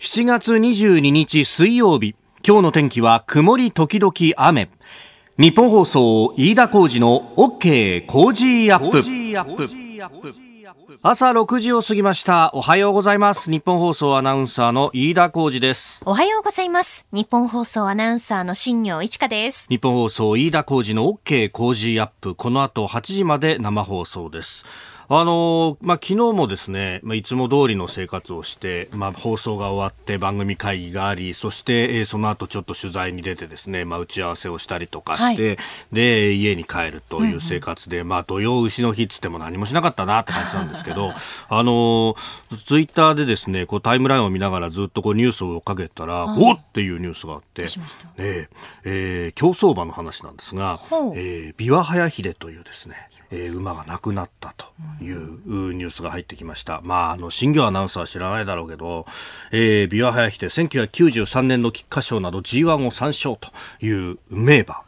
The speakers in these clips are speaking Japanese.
7月22日水曜日今日の天気は曇り時々雨日本放送飯田浩二の OK 工事アップ朝6時を過ぎましたおはようございます日本放送アナウンサーの飯田浩二ですおはようございます日本放送アナウンサーの新業一華です日本放送飯田浩二の OK 工事アップこの後8時まで生放送ですあのまあ、昨日もですね、まあ、いつも通りの生活をして、まあ、放送が終わって番組会議がありそして、えー、その後ちょっと取材に出てですね、まあ、打ち合わせをしたりとかして、はい、で家に帰るという生活で、うんうん、まあ、土曜牛の日っつっても何もしなかったなって感じなんですけど あのツイッターでですねこうタイムラインを見ながらずっとこうニュースを追っかけたら、おっっていうニュースがあってしえー、えー、競走馬の話なんですが、えー、ビワハヤヒデというですねえー、馬が亡くなったというニュースが入ってきました。まあ、あの、新業アナウンサーは知らないだろうけど、えー、ビワ早来て1993年の菊花賞など G1 を3勝という名馬。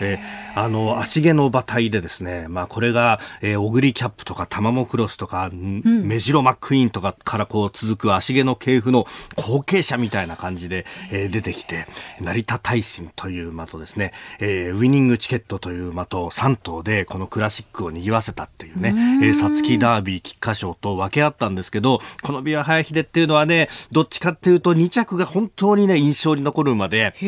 えーあの足毛の馬体でですね、まあ、これが、えー、オグリキャップとかタマモクロスとか、メジロマックイーンとかからこう続く足毛の系譜の後継者みたいな感じで、えー、出てきて成田大臣という的ですね、えー、ウィニングチケットという的を3頭でこのクラシックを賑わせたっていうねえ、サツキダービー菊花賞と分け合ったんですけどこのビア早秀っていうのはねどっちかっていうと2着が本当にね印象に残る馬でで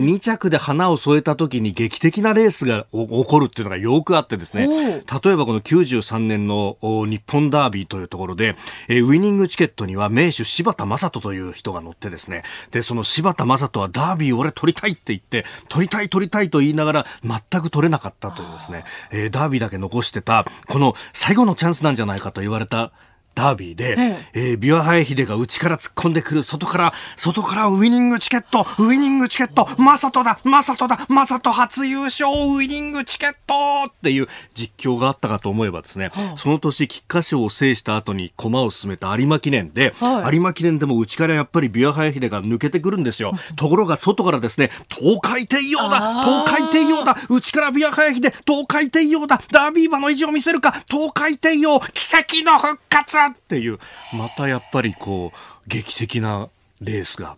2着で花を添えた時に劇的なレースースが起こるっていうのがよくあってですね、例えばこの93年の日本ダービーというところで、えー、ウィニングチケットには名手柴田正人という人が乗ってですね、で、その柴田正人はダービー俺取りたいって言って、取りたい取りたいと言いながら全く取れなかったというですね、えー、ダービーだけ残してた、この最後のチャンスなんじゃないかと言われたダービーで、えええー、ビワハエヒデが内から突っ込んでくる、外から、外からウィニングチケット、ウィニングチケット、マサトだ、マサトだ、マサト初優勝、ウィニングチケットっていう実況があったかと思えばですね、はあ、その年、菊花賞を制した後に駒を進めた有馬記念で、はい、有馬記念でも内からやっぱりビワハエヒデが抜けてくるんですよ。ところが外からですね、東海帝王だ、東海帝王だ、内からビワハエヒデ、東海帝王だ、ダービー馬の意地を見せるか、東海帝王、奇跡の復活っていう、またやっぱりこう、劇的なレースが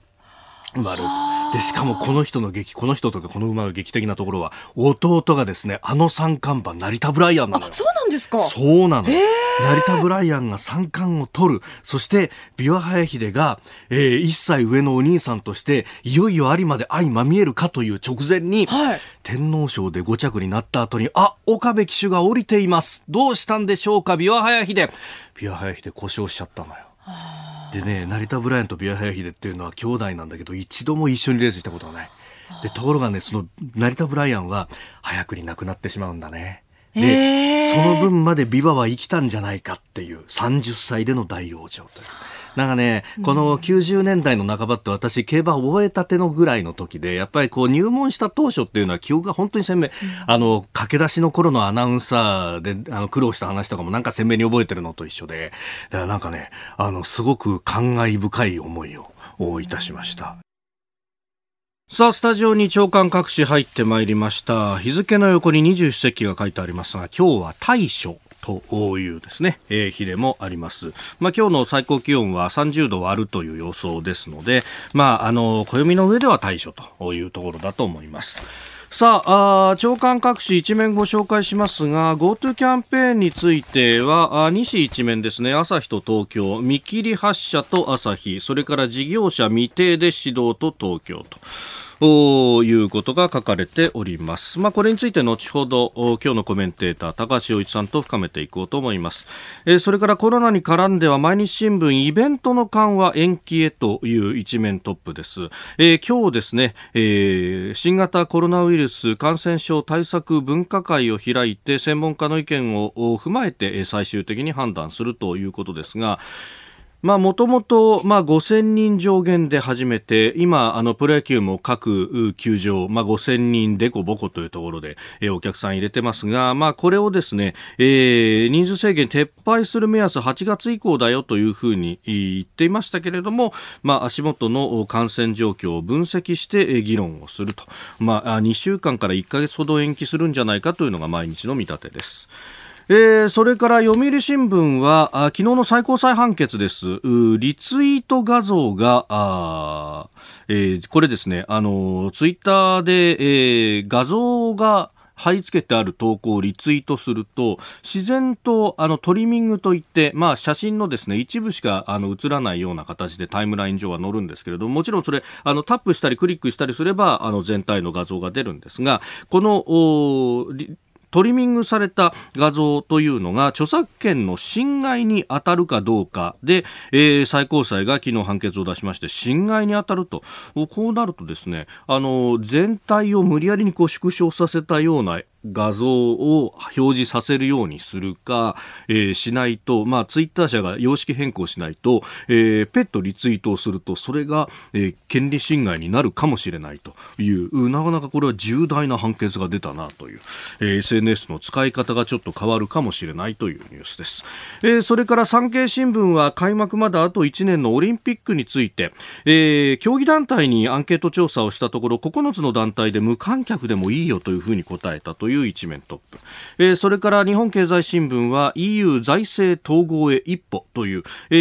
生まれる。でしかもこの人の劇この人とかこの馬が劇的なところは弟がですねあの三冠馬成田ブライアンなのそうなんですかそうなの、えー、成田ブライアンが三冠を取るそして琵琶早秀が、えー、1歳上のお兄さんとしていよいよ有馬で相まみえるかという直前に、はい、天皇賞で5着になった後にあ岡部騎手が降りていますどうしたんでしょうか琵琶早秀琵琶早秀故障しちゃったのよ。はあでね、成田ブライアンとビア・ハヤヒデっていうのは兄弟なんだけど、一度も一緒にレースしたことはない。で、ところがね、その成田ブライアンは早くに亡くなってしまうんだね。で、えー、その分までビバは生きたんじゃないかっていう30歳での大往生という。なんかね、この90年代の半ばって私、競馬覚えたてのぐらいの時で、やっぱりこう入門した当初っていうのは記憶が本当に鮮明。あの、駆け出しの頃のアナウンサーであの苦労した話とかもなんか鮮明に覚えてるのと一緒で、だからなんかね、あの、すごく感慨深い思いをいたしました。さあ、スタジオに長官各紙入ってまいりました。日付の横に二十四節気が書いてありますが、今日は大暑というですね、えー、日でもあります。まあ、今日の最高気温は30度割るという予想ですので、まあ、あの、暦の上では対処というところだと思います。さああ、長官各紙一面ご紹介しますが、GoTo キャンペーンについては、西2紙一面ですね、朝日と東京、見切り発車と朝日、それから事業者未定で指導と東京と。いうことが書かれております。まあ、これについて後ほど今日のコメンテーター高橋洋一さんと深めていこうと思います。えー、それからコロナに絡んでは毎日新聞イベントの緩和延期へという一面トップです。えー、今日ですね、えー、新型コロナウイルス感染症対策分科会を開いて専門家の意見を踏まえて最終的に判断するということですが、まあ、もともと、まあ、5000人上限で始めて、今、あの、プロ野球も各球場、まあ、5000人でこぼこというところで、えお客さん入れてますが、まあ、これをですね、え人数制限撤廃する目安8月以降だよというふうに言っていましたけれども、まあ、足元の感染状況を分析して、え議論をすると。まあ、2週間から1ヶ月ほど延期するんじゃないかというのが毎日の見立てです。えー、それから読売新聞はあ昨日の最高裁判決ですリツイート画像があ、えー、これですねあのツイッターで、えー、画像が貼り付けてある投稿をリツイートすると自然とあのトリミングといって、まあ、写真のですね一部しかあの映らないような形でタイムライン上は載るんですけれどももちろんそれあのタップしたりクリックしたりすればあの全体の画像が出るんですがこのトリミングされた画像というのが著作権の侵害に当たるかどうかで、えー、最高裁が昨日判決を出しまして侵害に当たるとこうなるとですねあの全体を無理やりにこう縮小させたような画像を表示させるようにするか、えー、しないと、まあ、ツイッター社が様式変更しないと、えー、ペットリツイートをすると、それが、えー、権利侵害になるかもしれないという、なかなかこれは重大な判決が出たなという、えー、SNS の使い方がちょっと変わるかもしれないというニュースです。えー、それから産経新聞は開幕まだあと1年のオリンピックについて、えー、競技団体にアンケート調査をしたところ、9つの団体で無観客でもいいよというふうに答えたといういう一面トップ、えー、それから日本経済新聞は EU 財政統合へ一歩という、え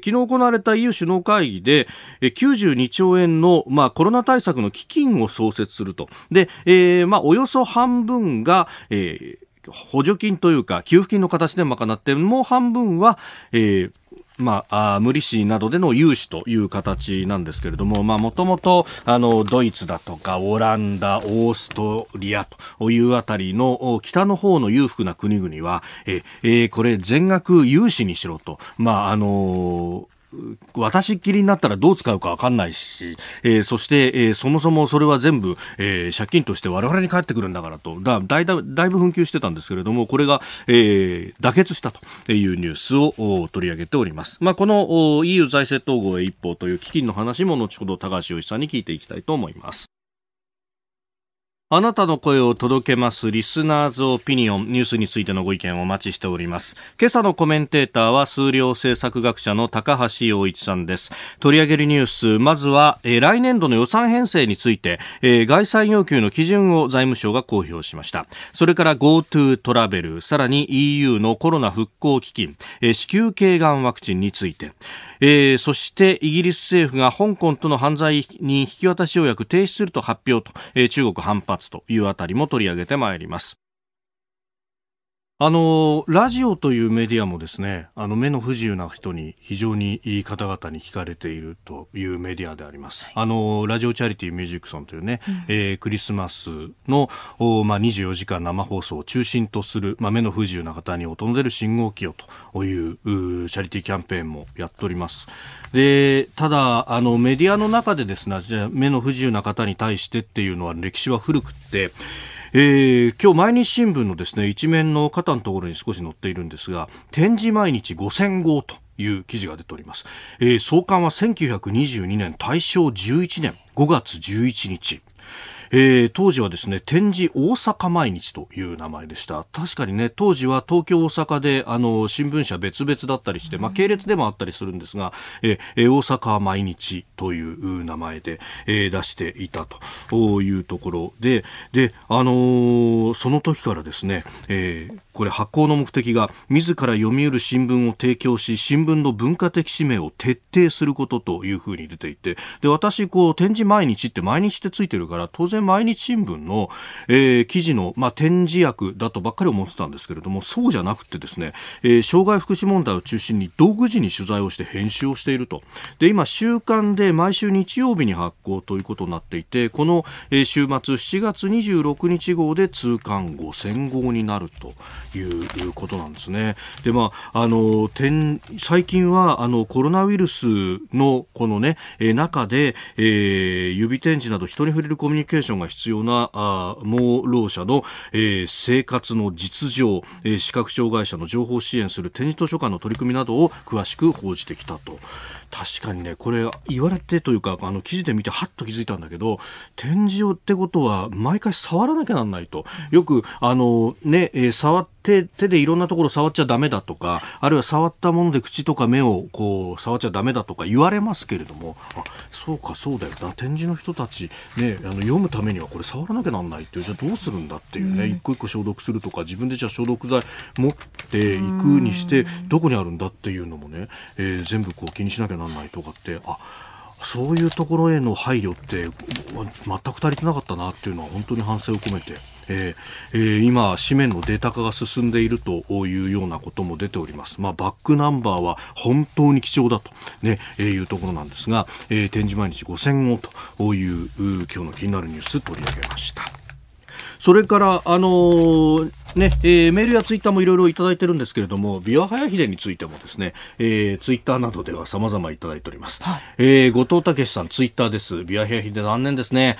ー、昨日行われた EU 首脳会議で92兆円の、まあ、コロナ対策の基金を創設するとで、えーまあ、およそ半分が、えー、補助金というか給付金の形で賄ってもう半分は、えーまあ、あ無利子などでの融資という形なんですけれども、まあ、もともと、あの、ドイツだとか、オランダ、オーストリアというあたりの、北の方の裕福な国々は、え、えー、これ、全額融資にしろと、まあ、あのー私っきりになったらどう使うか分かんないし、えー、そして、えー、そもそもそれは全部、えー、借金として我々に返ってくるんだからとだだいだだいぶ紛糾してたんですけれどもこれが、えー、妥結したというニュースを取り上げております、まあ、この EU 財政統合へ一歩という基金の話も後ほど高橋洋一さんに聞いていきたいと思いますあなたの声を届けますリスナーズオピニオンニュースについてのご意見をお待ちしております。今朝のコメンテーターは数量政策学者の高橋洋一さんです。取り上げるニュース、まずは、えー、来年度の予算編成について、えー、概算要求の基準を財務省が公表しました。それから GoTo トラベル、さらに EU のコロナ復興基金、えー、子宮頸がんワクチンについて、えー、そしてイギリス政府が香港との犯罪に引き渡し条約停止すると発表と、えー、中国反発というあたりも取り上げてまいります。あのラジオというメディアもですねあの目の不自由な人に非常にいい方々に惹かれているというメディアであります、はい、あのラジオチャリティーミュージックソンというね、うん、えー、クリスマスのお、まあ、24時間生放送を中心とする、まあ、目の不自由な方に訪のる信号機をというチャリティーキャンペーンもやっておりますでただあのメディアの中でですね目の不自由な方に対してっていうのは歴史は古くってえー、今日毎日新聞のですね一面の肩のところに少し載っているんですが展示毎日5000号という記事が出ております、えー、創刊は1922年大正11年5月11日えー、当時はですね展示大阪毎日という名前でした確かにね当時は東京大阪であの新聞社別々だったりして、まあ、系列でもあったりするんですが、えー、大阪毎日という名前で、えー、出していたというところでで、あのー、その時からですね、えー、これ発行の目的が自ら読みる新聞を提供し新聞の文化的使命を徹底することというふうに出ていてで私こう展示毎日って毎日ってついてるから当然毎日新聞の、えー、記事の、まあ、展示役だとばっかり思ってたんですけれどもそうじゃなくてですね、えー、障害福祉問題を中心に独自に取材をして編集をしているとで今、週刊で毎週日曜日に発行ということになっていてこの、え週末7月26日号で通関5000号になるということなんですね。でまあ、あの最近はあのコロナウイルスのこのね、え中で、えー、指展示など人に触れるコミュニケーションションが必要なあ盲ろう者の、えー、生活の実情、えー、視覚障害者の情報支援する展示図書館の取り組みなどを詳しく報じてきたと。確かにね、これ言われてというか、あの記事で見てはっと気づいたんだけど、展示用ってことは毎回触らなきゃなんないと。よく、あの、ね、えー、触って手でいろんなところ触っちゃだめだとか、あるいは触ったもので口とか目をこう触っちゃだめだとか言われますけれども、あそうか、そうだよな、展示の人たち、ね、あの読むためにはこれ触らなきゃなんないっていう、じゃあどうするんだっていうね、うん、一個一個消毒するとか、自分でじゃあ消毒剤持っていくにして、どこにあるんだっていうのもね、えー、全部こう気にしなきゃななんないとかってあそういうところへの配慮って全く足りてなかったなっていうのは本当に反省を込めて。えーえー、今、紙面のデータ化が進んでいるというようなことも出ております。まあ、バックナンバーは本当に貴重だと、ねえー、いうところなんですが、えー、展示毎日5000語という今日の気になるニュース取り上げました。それから、あのー、ねえー、メールやツイッターもいろいろいただいてるんですけれども、ビアハヤヒデについてもですね、えー、ツイッターなどでは様まいただいております。はい、えー、後藤武さん、ツイッターです。ビアハヤヒデ残念ですね。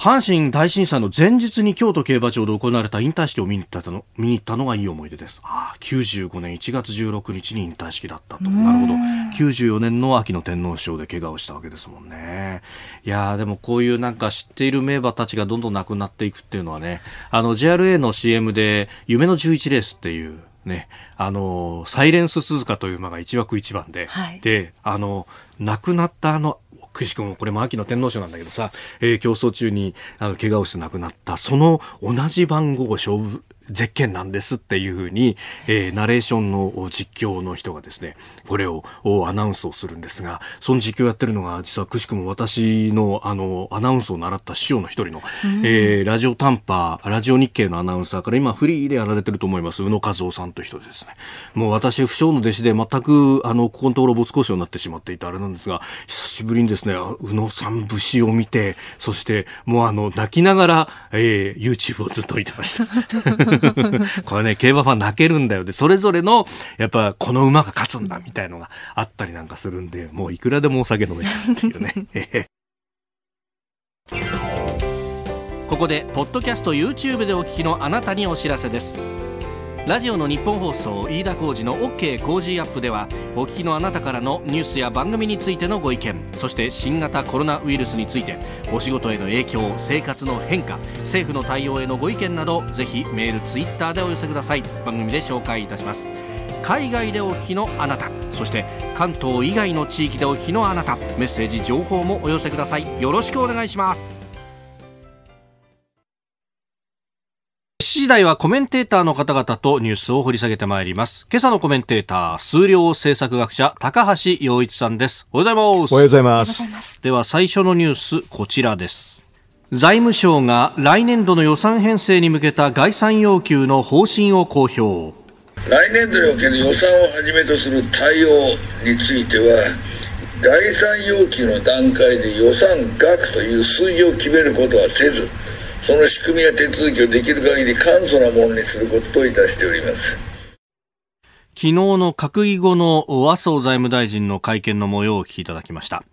阪神大震災の前日に京都競馬場で行われた引退式を見に行ったの見に行ったのがいい思い出ですああ95年1月16日に引退式だったとなるほど94年の秋の天皇賞で怪我をしたわけですもんねいやでもこういうなんか知っている名馬たちがどんどんなくなっていくっていうのはねあの JRA の CM で夢の11レースっていうね、あの、サイレンス鈴鹿という馬が一枠一番で、はい、で、あの、亡くなったあの、くしくもこれも秋の天皇賞なんだけどさ、えー、競争中にあの怪我をして亡くなったその同じ番号を勝負絶景なんですっていうふうに、えー、ナレーションの実況の人がですね、これをアナウンスをするんですが、その実況やってるのが、実はくしくも私のあの、アナウンスを習った師匠の一人の、えー、ラジオ短波、ラジオ日経のアナウンサーから今フリーでやられてると思います、宇野和夫さんという人ですね。もう私、不祥の弟子で全く、あの、ここのところ没交渉になってしまっていたあれなんですが、久しぶりにですね、宇野さん節を見て、そして、もうあの、泣きながら、えー、YouTube をずっと見てました。これね競馬ファン泣けるんだよでそれぞれのやっぱこの馬が勝つんだみたいのがあったりなんかするんでもういくらでもお酒飲めちゃうっていうね。ここでポッドキャスト YouTube でお聞きのあなたにお知らせですラジオの日本放送飯田浩司の OK 工事アップではお聞きのあなたからのニュースや番組についてのご意見そして新型コロナウイルスについてお仕事への影響生活の変化政府の対応へのご意見などぜひメールツイッターでお寄せください番組で紹介いたします海外でお聞きのあなたそして関東以外の地域でお聞きのあなたメッセージ情報もお寄せくださいよろしくお願いします次第はコメンテーターの方々とニュースを掘り下げてまいります。今朝のコメンテーター、数量政策学者、高橋洋一さんです。おはようございます。おはようございます。では最初のニュース、こちらです。財務省が来年度の予算編成に向けた概算要求の方針を公表。来年度における予算をはじめとする対応については、概算要求の段階で予算額という数字を決めることはせず、その仕組みや手続きをできる限り簡素なものにすることといたしております昨日の閣議後の麻生財務大臣の会見の模様をお聞きいただきました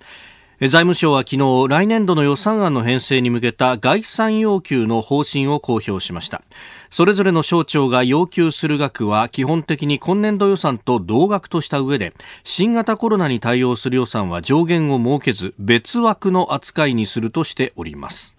財務省は昨日来年度の予算案の編成に向けた概算要求の方針を公表しましたそれぞれの省庁が要求する額は基本的に今年度予算と同額とした上で新型コロナに対応する予算は上限を設けず別枠の扱いにするとしております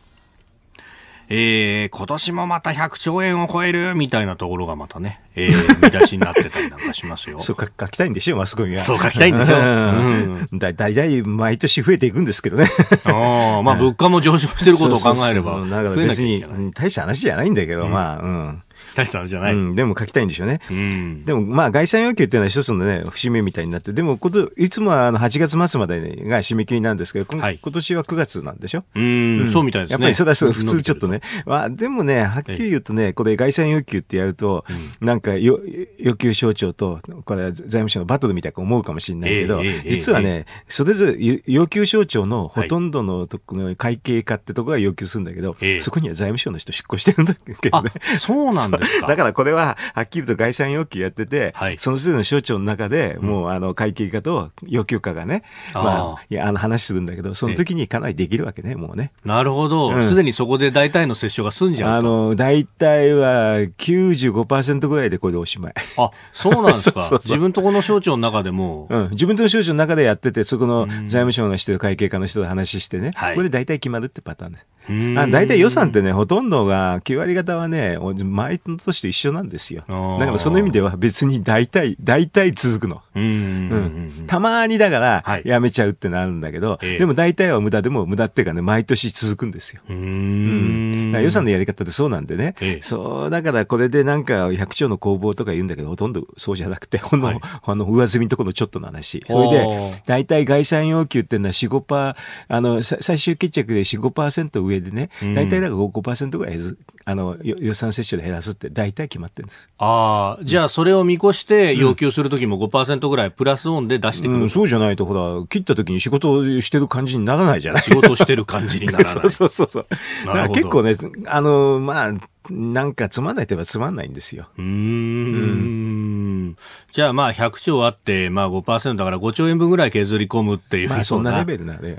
えー、今年もまた100兆円を超えるみたいなところがまたね、えー、見出しになってたりなんかしますよ。そうか、書きたいんでしょ、マスコミは。そう、書きたいんでしょ。うん。だ、だいたい毎年増えていくんですけどね。ああ、まあ物価も上昇してることを考えれば。うだから別に、大した話じゃないんだけど、うん、まあ、うん。大したじゃない、うん、でも書きたいんでしょうね、うん、でもまあ概算要求っていうのは一つのね節目みたいになってでもこといつもはあの8月末まで、が締め切りなんですけど、はい、今年は9月なんでしょうん、そうみたいですねやっぱりそうだそう普通ちょっとね、まあ、でもねはっきり言うとねこれ概算要求ってやると、うん、なんか要求省庁とこれ財務省のバトルみたいな思うかもしれないけど、えーえー実はね、それぞれ要求省庁のほとんどのとこの会計課ってとこが要求するんだけど、はい、そこには財務省の人出向してるんだけどね。そうなんですですか。だからこれは、はっきりと概算要求やってて、はい、そのでの省庁の中で、もうあの会計課と要求課がね、うん、まあ、いやあの話するんだけど、その時にかなりできるわけね、もうね。なるほど。す、で、にそこで大体の折衝が済んじゃうあの、大体は95%ぐらいでこれでおしまい。あ、そうなんですか。そうそうそう自分とこの省庁の中でも。うん、自分との省庁の中でやってて、そこの財務省の人会計課の人と話してね、はい、これで大体決まるってパターンです。大体予算ってね、ほとんどが、9割方はね、毎年と一緒なんですよ。だからその意味では別に大体、大体続くの。うんたまにだから、やめちゃうってなるんだけど、はい、でも大体は無駄でも無駄っていうかね、毎年続くんですよ。予算のやり方ってそうなんでね、えそうだからこれでなんか100兆の工房とか言うんだけどほとんどそうじゃなくてほのはい、あの上積みのところのちょっとの話それで大体概算要求っていうのは45%あの最終決着で45%上でね、大体だから5%ぐらいあの予算接種で減らすって大体決まってるんですあじゃあそれを見越して要求する時も5%ぐらいプラスオンで出してくる、うん、そうじゃないとほら切った時に仕事してる感じにならないじゃない仕事してる感じにならない そうそうそうそう結構ねあのまあなんかつまんないといえばつまんないんですよ。うんうんじゃあまあ100兆あって、まあ5%だから5兆円分ぐらい削り込むっていう。まあそんなレベルなね、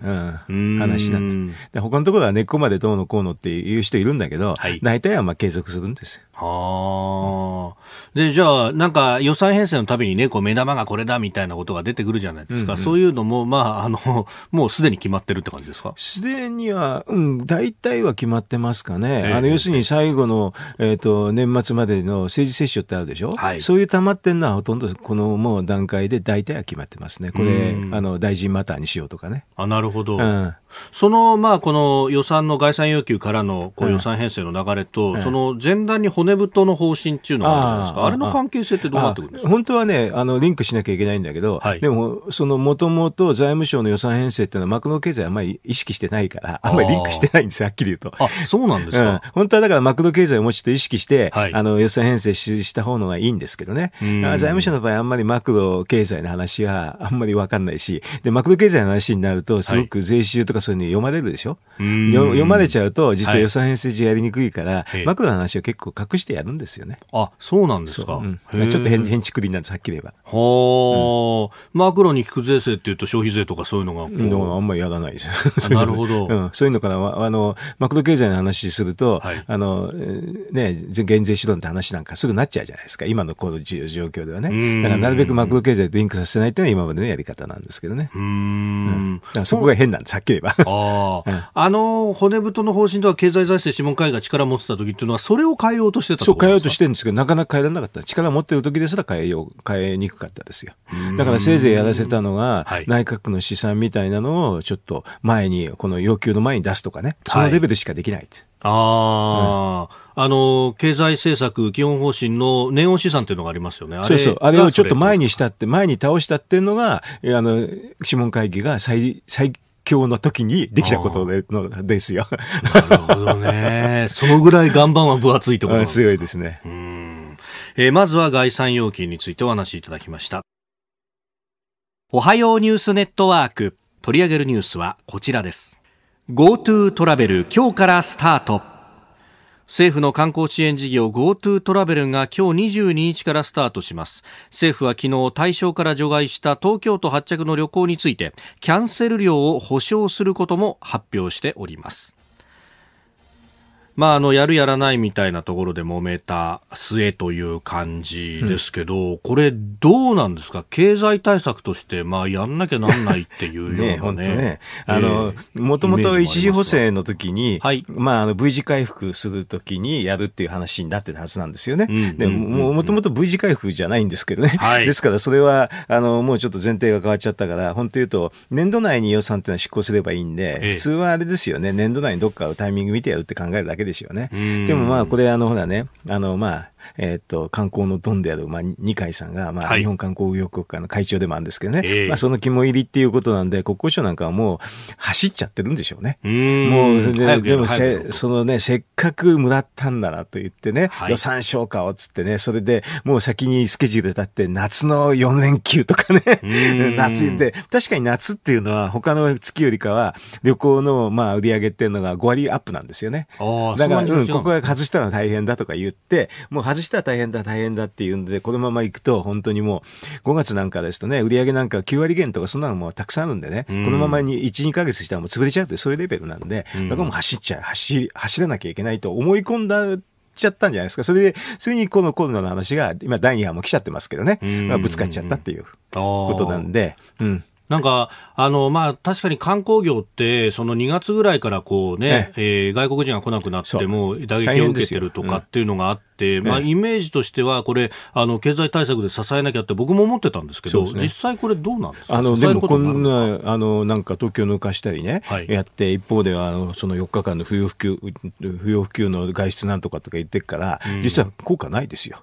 うん、話なんで他のところは根っこまでどうのこうのっていう人いるんだけど、はい、大大体はまあ継続するんですよ。はあ。で、じゃあ、なんか予算編成のたびにね、こう目玉がこれだみたいなことが出てくるじゃないですか。うんうん、そういうのも、まあ、あの、もうすでに決まってるって感じですかすでには、うん、大体は決まってますかね。えー、あの、要するに最後の、えっ、ー、と、年末までの政治接種ってあるでしょ、はい、そういう溜まってるのはほとんどこのもう段階で大体は決まってますね。これ、あの、大臣マターにしようとかね。あ、なるほど。うん、その、まあ、この予算の概算要求からのこう予算編成の流れれと、その前段に骨太の方針っていうのがあるじゃないですか、あれの関係性ってどうなってくるんですか本当はねあの、リンクしなきゃいけないんだけど、はい、でも、そのもともと財務省の予算編成っていうのは、マクロ経済あんまり意識してないから、あんまりリンクしてないんですよ、はっきり言うと。あそうなんですか、うん、本当はだから、マクロ経済をもうちょっと意識して、はい、あの予算編成しした方のがいいんですけどね、財務省の場合、あんまりマクロ経済の話はあんまり分かんないし、でマクロ経済の話になると、すごく税収とかそういうの読まれるでしょ、はい、読まれちゃうと、実は予算編成中やりにくいから、、ええ、マクロの話を結構隠してやるんですよね。あ、そうなんですか。ちょっと変変築林なんです、はっきり言えば。はあ、マクロに効く税制っていうと消費税とかそういうのが。あんまりやらないです。なるほどうん。そういうのかな。あの、マクロ経済の話すると、あの、ね、減税指導って話なんかすぐなっちゃうじゃないですか。今のこの状況ではね。だからなるべくマクロ経済でリンクさせないっていうのは今までのやり方なんですけどね。うん。そこが変なんです、はっきり言えば。ああ。あの、骨太の方針とは経済財政諮問会が力持ってた時っていうのは、それを変えようとしてたそう、変えようとしてるんですけど、なかなか変えられなかった。力持ってる時ですら変えよう、変えにくかったですよ。だからせいぜいやらせたのが、内閣の試算みたいなのを、ちょっと前に、この要求の前に出すとかね、そのレベルしかできない。はいああ、うん、あの、経済政策基本方針の年音試算というのがありますよね。あれそうそう。あれをちょっと前にしたって、前に倒したっていうのが、あの、諮問会議が最、最強の時にできたことでのですよ。なるほどね。そのぐらい岩盤は分厚いと思います。強いですね。うん、えー、まずは概算要求についてお話しいただきました。おはようニュースネットワーク。取り上げるニュースはこちらです。GoTo トラベル今日からスタート。政府の観光支援事業 GoTo トラベルが今日22日からスタートします政府は昨日対象から除外した東京都発着の旅行についてキャンセル料を保証することも発表しておりますまあ、あの、やるやらないみたいなところで揉めた末という感じですけど、うん、これどうなんですか経済対策として、まあ、やんなきゃなんないっていうようなね。ねねあの、えー、もともと一時補正の時に、はい、まあ、あの、V 字回復する時にやるっていう話になってたはずなんですよね。でも、もともと V 字回復じゃないんですけどね。はい、ですから、それは、あの、もうちょっと前提が変わっちゃったから、本当言うと、年度内に予算っていうのは執行すればいいんで、えー、普通はあれですよね。年度内にどっかをタイミング見てやるって考えるだけでですよね。でもまあ、これ、あの、ほらね、あの、まあ、えー、っと、観光のドンである、まあ、二階さんが、まあ、日本観光業協会の会長でもあるんですけどね、まあ、その肝入りっていうことなんで、国交省なんかはもう走っちゃってるんでしょうね。うもう、ででもせ、そのね、せっかくもらったんだなと言ってね、はい、予算消化をつってね、それでもう先にスケジュール立って、夏の4連休とかね、夏で、確かに夏っていうのは他の月よりかは旅行のまあ売り上げっていうのが5割アップなんですよね。だから、うん、ここは外したら大変だとか言って、もう外外したら大変だ、大変だっていうんで、このまま行くと、本当にもう、5月なんかですとね、売上なんか9割減とか、そんなのもたくさんあるんでね、このままに1、2ヶ月したらもう潰れちゃうって、そういうレベルなんで、だからもう走っちゃう、走、走らなきゃいけないと思い込んだちゃったんじゃないですか。それで、そにこのコロナの話が、今第2波も来ちゃってますけどね、まあ、ぶつかっちゃったっていうことなんで、うん。なんか、あの、まあ、確かに観光業って、その2月ぐらいからこうね、ええー、外国人が来なくなっても、打撃を受けてるとかっていうのがあって。、まあ、イメージとしては、これ、あの経済対策で支えなきゃって、僕も思ってたんですけど、ね、実際これ、どうなんですか、あのでもこんなあの、なんか東京抜かしたりね、はい、やって、一方ではあの、その4日間の不要不急不要不急の外出なんとかとか言ってるから、うん、実は効果ないですよ。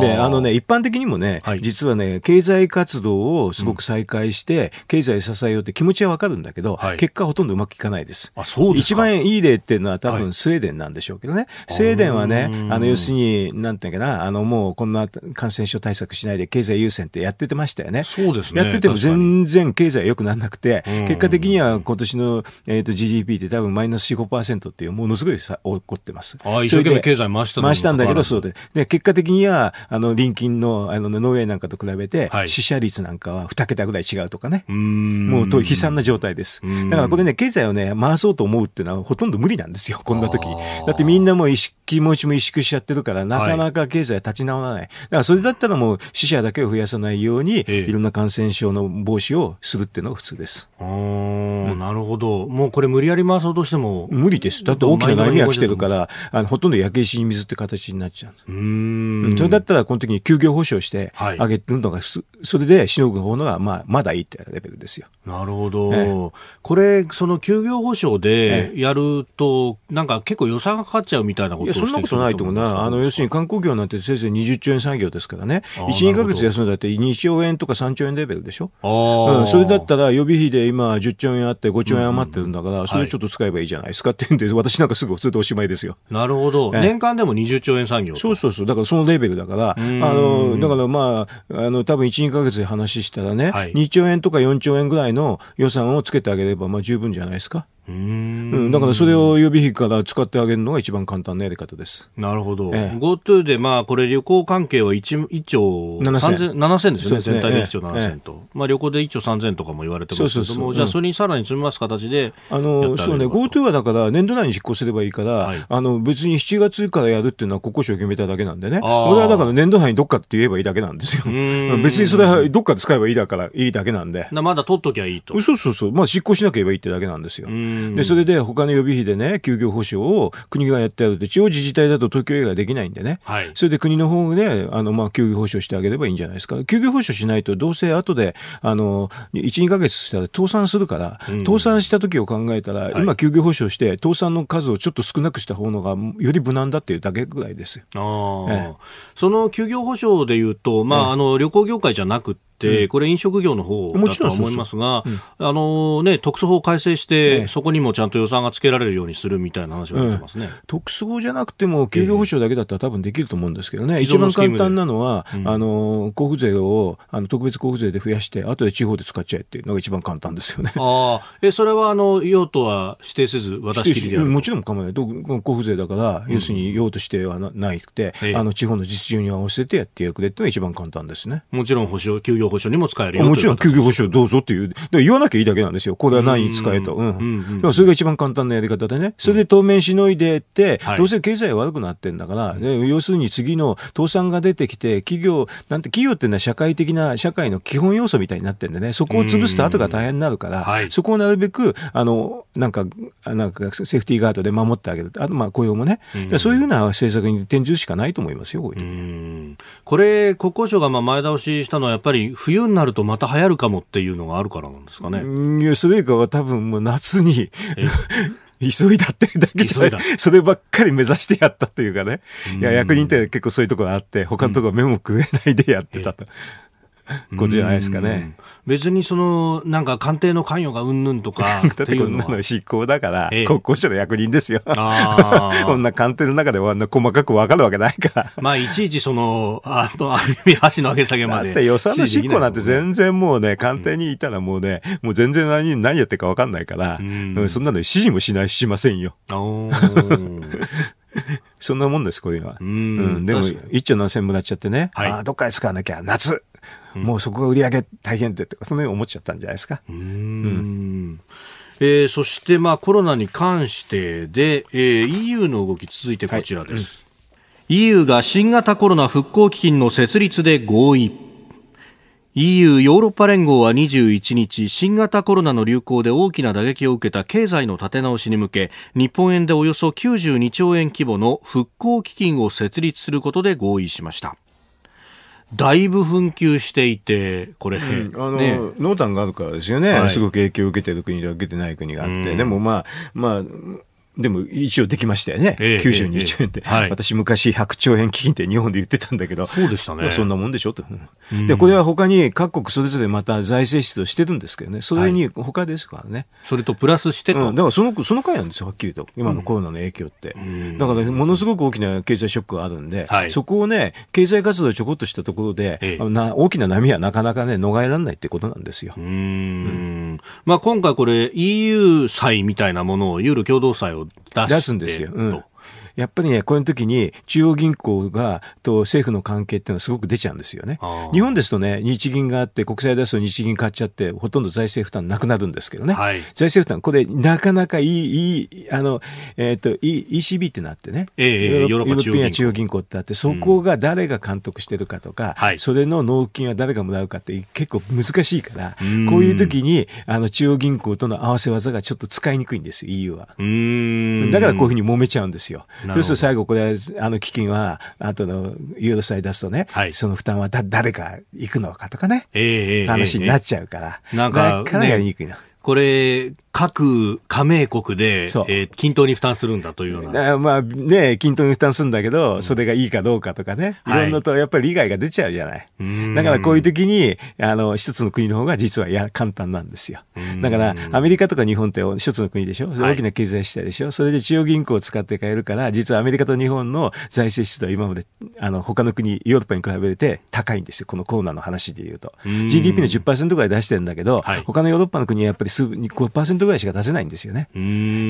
であのね、一般的にもね、はい、実はね、経済活動をすごく再開して、うん、経済支えようって気持ちはわかるんだけど、はい、結果、ほとんどうまくいかないです。あそうです一番いい例っていうのは、多分スウェーデンなんでしょうけどね、スウェーデンはね、あの要するになんていうかな、あの、もうこんな感染症対策しないで経済優先ってやっててましたよね。そうですね。やってても全然経済良くならなくて、結果的には今年の、えーと、GDP って多分マイナス4、5%っていう、ものすごいさ起こってます。ああ、一生懸命経済回した回したんだけど、そうで。で、結果的には、あの、隣近の、あの、農園なんかと比べて、はい、死者率なんかは2桁ぐらい違うとかね。うもうと悲惨な状態です。だからこれね、経済をね、回そうと思うっていうのはほとんど無理なんですよ、こんな時。だってみんなもう意識気持ちも萎縮しちゃってるから、なかなか経済立ち直らない。だからそれだったらもう死者だけを増やさないように、いろんな感染症の防止をするっていうのが普通です。うん、なるほど。もうこれ無理やり回そうとしても。無理です。だって大きな波が来てるから、あのほとんど焼け石に水って形になっちゃうんです。それだったらこの時に休業保障して上げるのが、はい、それでしのぐ方のが、まあ、まだいいってレベルですよ。なるほど。これ、その休業保障でやると、なんか結構予算がかかっちゃうみたいなことそんなことないと思うな、あの要するに観光業なんてせいぜい20兆円産業ですからね、1、2か月休んだって2兆円とか3兆円レベルでしょ、うん、それだったら予備費で今、10兆円あって、5兆円余ってるんだから、それちょっと使えばいいじゃないですかってんで、私なんかすぐ、それでおしまいですよ。なるほど、年間でも20兆円産業そうそうそう、だからそのレベルだから、あのだからまあ、あの多分1、2か月で話したらね、2兆円とか4兆円ぐらいの予算をつけてあげれば、まあ、十分じゃないですか。うん、だからそれを予備費から使ってあげるのが一番簡単なやり方です。なるほど。ええ、GoTo で、まあ、これ旅行関係は 1, 1兆7000ですよね、ね全体で1兆7000と、え、まあ、旅行で1兆3000とかも言われてますけども、じゃあそれにさらに積みます形であのそうね、GoTo はだから年度内に執行すればいいから、はい、あの別に7月からやるっていうのは国交省決めただけなんでね、これはだから年度内にどっかって言えばいいだけなんですよ。別にそれはどっかで使えばいいだからいいだけなんで。まだ取っときゃいいと。そうそうそう、まあ、執行しなければいいってだけなんですよ。でそれで他の予備費でね休業補償を国がやってやると地方自治体だと東京以外できないんでね、はい、それで国の方であの、まあ、休業補償してあげればいいんじゃないですか休業補償しないとどうせ後であの12か月したら倒産するから、倒産した時を考えたら、今休業補償して倒産の数をちょっと少なくした方のがより無難だっていうだけぐらいですあ、ええ、その休業補償でいうと、まあ、あの旅行業界じゃなくて、うん、これ飲食業の方だとは思いますが、うん、あのね、特措法改正して、そこにもちゃんと予算がつけられるようにするみたいな話が出てますね、特措法じゃなくても、経営保障だけだったら多分できると思うんですけどね、一番簡単なのは、あの、交付税を、あの、特別交付税で増やして、後で地方で使っちゃえっていうのが一番簡単ですよね。あえ、それはあの、用途は指定せず、私きりでもちろん構わない。交付税だから、要するに用途してはなくて、あの、地方の実情に合わせてやっていくでっていうのが一番簡単ですね。もちろん保障、休業保障にも使えるよもちろん救急保障どうぞっていう。言わなきゃいいだけなんですよ。これは何に使えと。うん。でもそれが一番簡単なやり方でね。それで当面しのいでって、どうせ経済悪くなってんだから、要するに次の倒産が出てきて、企業、なんて企業っていうのは社会的な、社会の基本要素みたいになってんでね、そこを潰すと後が大変になるから、そこをなるべく、あの、なんか、なんかセーフティーガードで守ってあげる。あと、まあ雇用もね。そういうふうな政策に転じるしかないと思いますよ、これ、国交省がまあ前倒ししたのは、やっぱり冬になるとまた流行るかもっていうのがあるからなんですかね。ニュースウェーカーは多分もう夏に 急いだってだけじゃないそればっかり目指してやったというかね。いや、役人って結構そういうところあって、他のところ目もくれないでやってたと。こ とじゃないですかね。別にその、なんか官邸の関与がうんぬんとか ってこんなの執行だから、ええ、国交省の役人ですよ。こんな官邸の中では細かく分かるわけないから。まあ、いちいちその、あの、ある意味、箸の上げ下げまで。だって予算の執行なんて全然もうね、官邸にいたらもうね、もう全然何何やってるか分かんないから、うん、そんなの指示もしないしませんよ。そんなもんです、これは。うんでも、一兆何千もなっちゃってね、はい、あどっかで使わなきゃ、夏もうそこが売り上げ大変でとか、そのように思っちゃったんじゃないですか。うんうんえー、そしてまあコロナに関してで、えー、EU の動き続いてこちらです、はい、EU が新型コロナ復興基金の設立で合意 EU ヨーロッパ連合は21日新型コロナの流行で大きな打撃を受けた経済の立て直しに向け日本円でおよそ92兆円規模の復興基金を設立することで合意しましただいぶ紛糾していて、これ、うん、あの、ね、濃淡があるからですよね、はい、すごく影響を受けてる国と受けてない国があって、でもまあ、まあ、でも一応できましたよね。えー、92兆円って、ええはい、私昔100兆円基金って日本で言ってたんだけど。そうでしたね。そんなもんでしょと、うん。で、これは他に各国それぞれまた財政出動してるんですけどね。それに他ですからね。はい、それとプラスしてと、うん、だからその、その回なんですよ、はっきりと。今のコロナの影響って。うん、だから、ね、ものすごく大きな経済ショックがあるんで、そこをね、経済活動をちょこっとしたところで、な大きな波はなかなかね、逃れられないってことなんですよ。うん。まあ今回これ EU 債みたいなものを、ユーロ共同債を出すんですよ。うん、やっぱりね、こういう時に中央銀行がと政府の関係っていうのはすごく出ちゃうんですよね。日本ですとね、日銀があって国債出すと日銀買っちゃって、ほとんど財政負担なくなるんですけどね。はい、財政負担、これなかなかいい、いい、あの、えっ、ー、と、ECB ってなってね、ええー、ヨーロッパ中央中央銀行ってあって、そこが誰が監督してるかとか、うん、それの納付金は誰がもらうかって結構難しいから、うこういう時に、あの、中央銀行との合わせ技がちょっと使いにくいんですよ、EU は。だからこういうふうに揉めちゃうんですよ。そうすると最後これあの基金はあとのユーロ債出すとね、はい、その負担はだ誰か行くのかとかね、えー、話になっちゃうから、えーえー、なんか、ね、からやりにくいの。これ、各加盟国で、えー、均等に負担するんだというような。まあね、均等に負担するんだけど、うん、それがいいかどうかとかね、いろんなとやっぱり利害が出ちゃうじゃない。はい、だからこういう時に、あの、一つの国の方が実はや簡単なんですよ。だから、アメリカとか日本って一つの国でしょ大きな経済主体でしょ、はい、それで中央銀行を使って買えるから、実はアメリカと日本の財政出動は今まで、あの、他の国、ヨーロッパに比べて高いんですよ。このコーナーの話で言うと。GDP の10%ぐらい出してるんだけど、はい、他のヨーロッパの国はやっぱり数5%ぐらいしか出せないんですよね。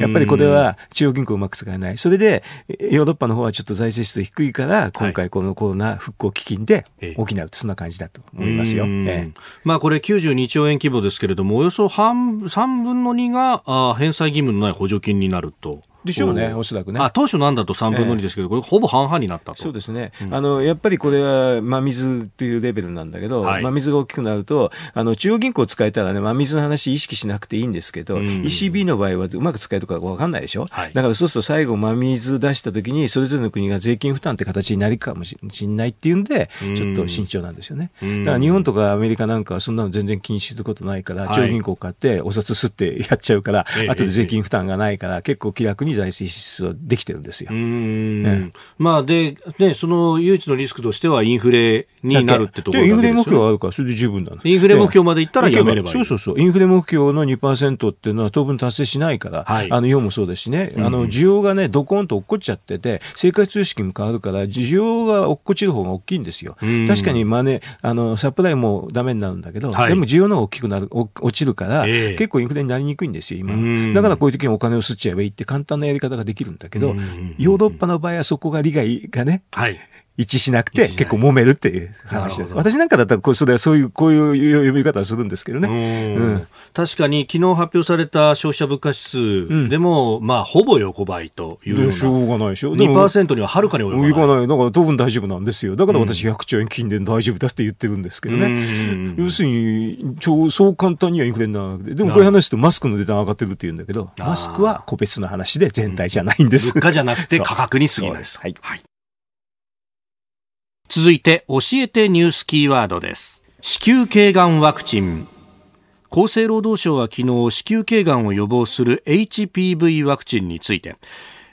やっぱりこれは中央銀行うまく使えない。それで、ヨーロッパの方はちょっと財政出低いから、今回このコロナ復興基金で大きな、そんな感じだと思いますよ。ええ、まあこれ92兆円規模ですけれども、およそ半3分の2があ返済義務のない補助金になると。でしょうね、おそらくね。当初なんだと3分の2ですけど、えー、これ、ほぼ半々になったとそうですね、うん、あのやっぱりこれは真水というレベルなんだけど、はい、真水が大きくなると、あの中央銀行使えたらね、真水の話、意識しなくていいんですけど、うん、ECB の場合はうまく使えるかわかんないでしょ、はい、だからそうすると最後、真水出したときに、それぞれの国が税金負担って形になるかもしれないっていうんで、ちょっと慎重なんですよね。うん、だから日本とかアメリカなんかは、そんなの全然禁止することないから、中央銀行買って、お札すってやっちゃうから、後で税金負担がないから、結構気楽にに財政支出はできてるんですよ。ね、まあで、ね、その唯一のリスクとしてはインフレになるってところ、ね、インフレ目標はあるから、それで十分なんです。インフレ目標までいったらやめればいい。そうそうそう。インフレ目標の2%っていうのは当分達成しないから、はい、あの、日本もそうですしね、あの、需要がね、どこんと落っこっちゃってて、生活様式も変わるから、需要が落っこちる方が大きいんですよ。確かに、まあね、あの、サプライもダメになるんだけど、はい、でも需要の大きくなる、落ちるから、えー、結構インフレになりにくいんですよ、今。だからこういう時にお金をすっちゃえばいいって簡単なやり方ができるんだけど、ヨーロッパの場合はそこが利害がね、はい、一致しなくて結構揉めるっていう話です。私なんかだったらこうそうそういう、こういう呼び方はするんですけどね。うん、確かに昨日発表された消費者物価指数でも、うん、まあほぼ横ばいというような。しょうがないでしょ。2%にははるかに及ばない。かない。だから当分大丈夫なんですよ。だから私100兆円金で大丈夫だって言ってるんですけどね。要するに、そう簡単にはインフレにならなくて。でもこういう話すとマスクの値段上がってるって言うんだけど、マスクは個別の話で全体じゃないんです。物価じゃなくて 価格に過ぎない。はい。はい続いて教えてニュースキーワードです子宮頸がんワクチン厚生労働省は昨日子宮頸がんを予防する HPV ワクチンについて